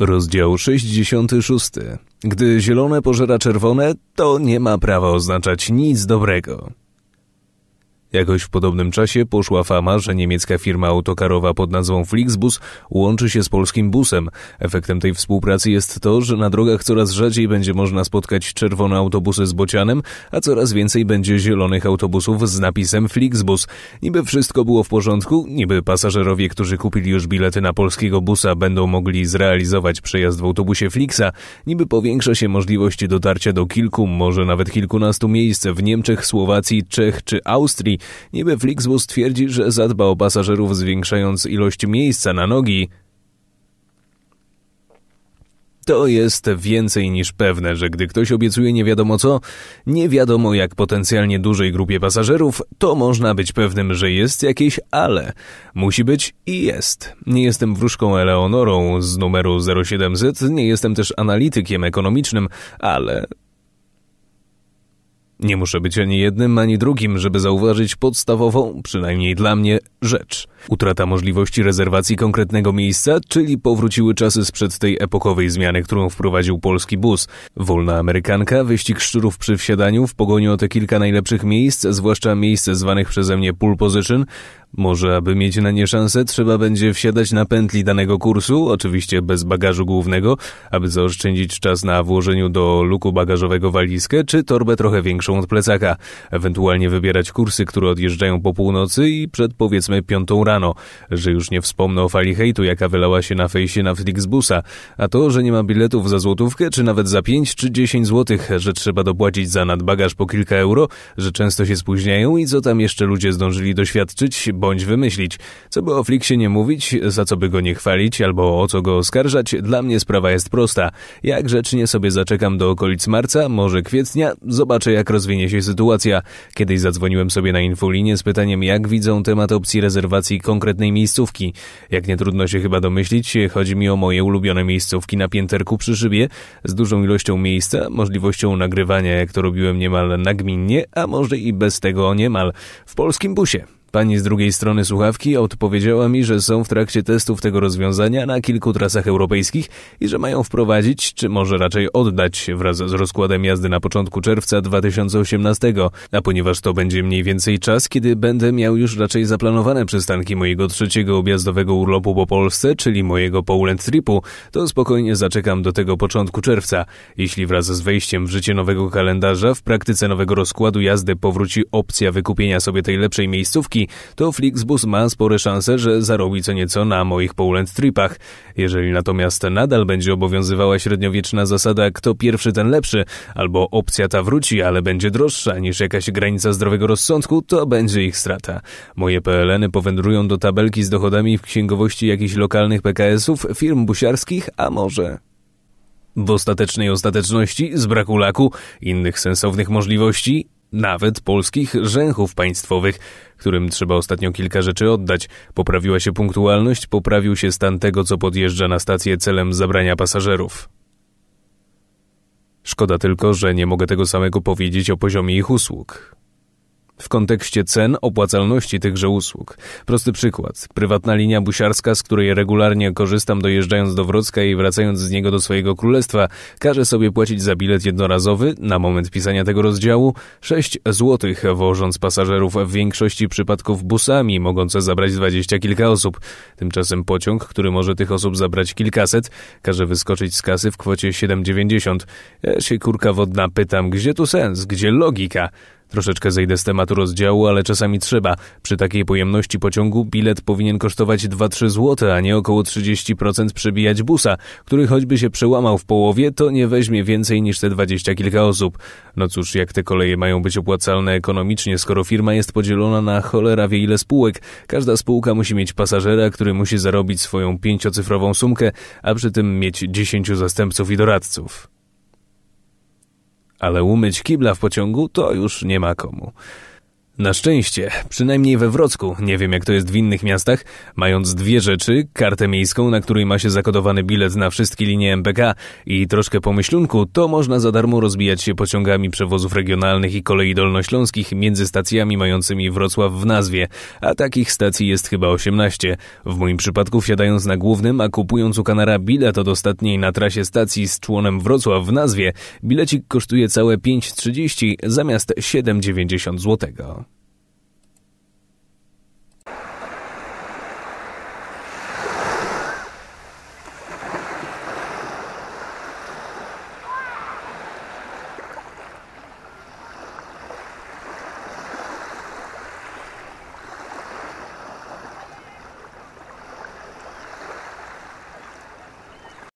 Rozdział 66. Gdy zielone pożera czerwone, to nie ma prawa oznaczać nic dobrego. Jakoś w podobnym czasie poszła fama, że niemiecka firma autokarowa pod nazwą Flixbus łączy się z polskim busem. Efektem tej współpracy jest to, że na drogach coraz rzadziej będzie można spotkać czerwone autobusy z bocianem, a coraz więcej będzie zielonych autobusów z napisem Flixbus. Niby wszystko było w porządku, niby pasażerowie, którzy kupili już bilety na polskiego busa będą mogli zrealizować przejazd w autobusie Flixa, niby powiększa się możliwość dotarcia do kilku, może nawet kilkunastu miejsc w Niemczech, Słowacji, Czech czy Austrii, Niby Flixbus twierdzi, że zadba o pasażerów zwiększając ilość miejsca na nogi. To jest więcej niż pewne, że gdy ktoś obiecuje nie wiadomo co, nie wiadomo jak potencjalnie dużej grupie pasażerów, to można być pewnym, że jest jakieś ale. Musi być i jest. Nie jestem wróżką Eleonorą z numeru 0700, nie jestem też analitykiem ekonomicznym, ale nie muszę być ani jednym, ani drugim, żeby zauważyć podstawową, przynajmniej dla mnie, rzecz. Utrata możliwości rezerwacji konkretnego miejsca, czyli powróciły czasy sprzed tej epokowej zmiany, którą wprowadził polski bus. Wolna Amerykanka, wyścig szczurów przy wsiadaniu, w pogoni o te kilka najlepszych miejsc, zwłaszcza miejsce zwanych przeze mnie pull position. Może, aby mieć na nie szansę, trzeba będzie wsiadać na pętli danego kursu, oczywiście bez bagażu głównego, aby zaoszczędzić czas na włożeniu do luku bagażowego walizkę czy torbę trochę większą od plecaka. Ewentualnie wybierać kursy, które odjeżdżają po północy i przed powiedzmy powiedzmy piątą rano, że już nie wspomnę o fali hejtu, jaka wylała się na fejsie na Flixbusa, a to, że nie ma biletów za złotówkę, czy nawet za 5 czy 10 złotych, że trzeba dopłacić za nadbagaż po kilka euro, że często się spóźniają i co tam jeszcze ludzie zdążyli doświadczyć bądź wymyślić. Co by o Flixie nie mówić, za co by go nie chwalić albo o co go oskarżać, dla mnie sprawa jest prosta. Jak grzecznie sobie zaczekam do okolic marca, może kwietnia, zobaczę jak rozwinie się sytuacja. Kiedyś zadzwoniłem sobie na infolinię z pytaniem jak widzą temat opcji rezerwacji konkretnej miejscówki. Jak nie trudno się chyba domyślić, chodzi mi o moje ulubione miejscówki na pięterku przy szybie, z dużą ilością miejsca, możliwością nagrywania, jak to robiłem niemal nagminnie, a może i bez tego niemal, w polskim busie. Pani z drugiej strony słuchawki odpowiedziała mi, że są w trakcie testów tego rozwiązania na kilku trasach europejskich i że mają wprowadzić, czy może raczej oddać wraz z rozkładem jazdy na początku czerwca 2018, a ponieważ to będzie mniej więcej czas, kiedy będę miał już raczej zaplanowane przystanki mojego trzeciego objazdowego urlopu po Polsce, czyli mojego Poland Tripu, to spokojnie zaczekam do tego początku czerwca. Jeśli wraz z wejściem w życie nowego kalendarza w praktyce nowego rozkładu jazdy powróci opcja wykupienia sobie tej lepszej miejscówki, Polski, to Flixbus ma spore szanse, że zarobi co nieco na moich Poland Tripach. Jeżeli natomiast nadal będzie obowiązywała średniowieczna zasada kto pierwszy ten lepszy, albo opcja ta wróci, ale będzie droższa niż jakaś granica zdrowego rozsądku, to będzie ich strata. Moje PLN-y powędrują do tabelki z dochodami w księgowości jakichś lokalnych PKS-ów, firm busiarskich, a może... W ostatecznej ostateczności, z braku laku, innych sensownych możliwości, nawet polskich rzęchów państwowych, którym trzeba ostatnio kilka rzeczy oddać. Poprawiła się punktualność, poprawił się stan tego, co podjeżdża na stację celem zabrania pasażerów. Szkoda tylko, że nie mogę tego samego powiedzieć o poziomie ich usług w kontekście cen opłacalności tychże usług. Prosty przykład. Prywatna linia busiarska, z której regularnie korzystam dojeżdżając do Wrocka i wracając z niego do swojego królestwa, każe sobie płacić za bilet jednorazowy, na moment pisania tego rozdziału, 6 zł, wożąc pasażerów w większości przypadków busami, mogące zabrać dwadzieścia kilka osób. Tymczasem pociąg, który może tych osób zabrać kilkaset, każe wyskoczyć z kasy w kwocie 7,90. Ja się kurka wodna pytam, gdzie tu sens, gdzie logika? Troszeczkę zejdę z tematu rozdziału, ale czasami trzeba. Przy takiej pojemności pociągu bilet powinien kosztować 2-3 zł, a nie około 30% przebijać busa, który choćby się przełamał w połowie, to nie weźmie więcej niż te dwadzieścia kilka osób. No cóż, jak te koleje mają być opłacalne ekonomicznie, skoro firma jest podzielona na cholera wie ile spółek. Każda spółka musi mieć pasażera, który musi zarobić swoją pięciocyfrową sumkę, a przy tym mieć dziesięciu zastępców i doradców ale umyć kibla w pociągu to już nie ma komu. Na szczęście, przynajmniej we Wrocku, nie wiem jak to jest w innych miastach, mając dwie rzeczy, kartę miejską, na której ma się zakodowany bilet na wszystkie linie MPK i troszkę pomyślunku, to można za darmo rozbijać się pociągami przewozów regionalnych i kolei dolnośląskich między stacjami mającymi Wrocław w nazwie, a takich stacji jest chyba 18. W moim przypadku wsiadając na głównym, a kupując u Kanara bilet od ostatniej na trasie stacji z członem Wrocław w nazwie, bilecik kosztuje całe 5,30 zamiast 7,90 zł.